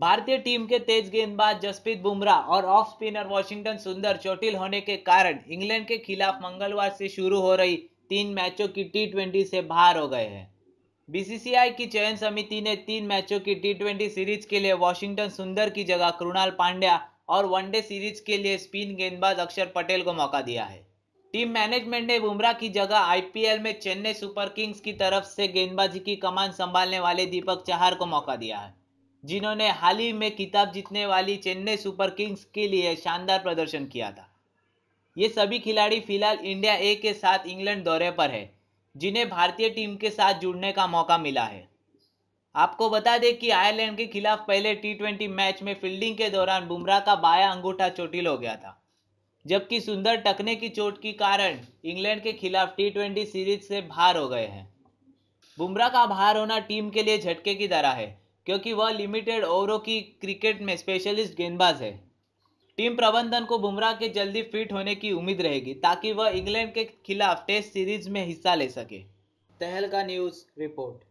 भारतीय टीम के तेज गेंदबाज जसप्रीत बुमराह और ऑफ स्पिनर वॉशिंगटन सुंदर चोटिल होने के कारण इंग्लैंड के खिलाफ मंगलवार से शुरू हो रही तीन मैचों की टी ट्वेंटी से बाहर हो गए हैं बीसीसीआई की चयन समिति ने तीन मैचों की टी ट्वेंटी सीरीज के लिए वॉशिंगटन सुंदर की जगह कृणाल पांड्या और वनडे सीरीज के लिए स्पिन गेंदबाज अक्षर पटेल को मौका दिया है टीम मैनेजमेंट ने बुमराह की जगह आईपीएल में चेन्नई सुपर किंग्स की तरफ से गेंदबाजी की कमान संभालने वाले दीपक चाहर को मौका दिया है जिन्होंने हाल ही में किताब जीतने वाली चेन्नई सुपर किंग्स के लिए शानदार प्रदर्शन किया था ये सभी खिलाड़ी फिलहाल इंडिया ए के साथ इंग्लैंड दौरे पर है जिन्हें भारतीय टीम के साथ जुड़ने का मौका मिला है आपको बता दें कि आयरलैंड के खिलाफ पहले टी मैच में फील्डिंग के दौरान बुमराह का बाया अंगूठा चोटिल हो गया था जबकि सुंदर टकने की चोट के कारण इंग्लैंड के खिलाफ टी सीरीज से बाहर हो गए हैं बुमराह का बाहर होना टीम के लिए झटके की तरह है क्योंकि वह लिमिटेड ओवरों की क्रिकेट में स्पेशलिस्ट गेंदबाज है टीम प्रबंधन को बुमराह के जल्दी फिट होने की उम्मीद रहेगी ताकि वह इंग्लैंड के खिलाफ टेस्ट सीरीज में हिस्सा ले सके तहलका न्यूज़ रिपोर्ट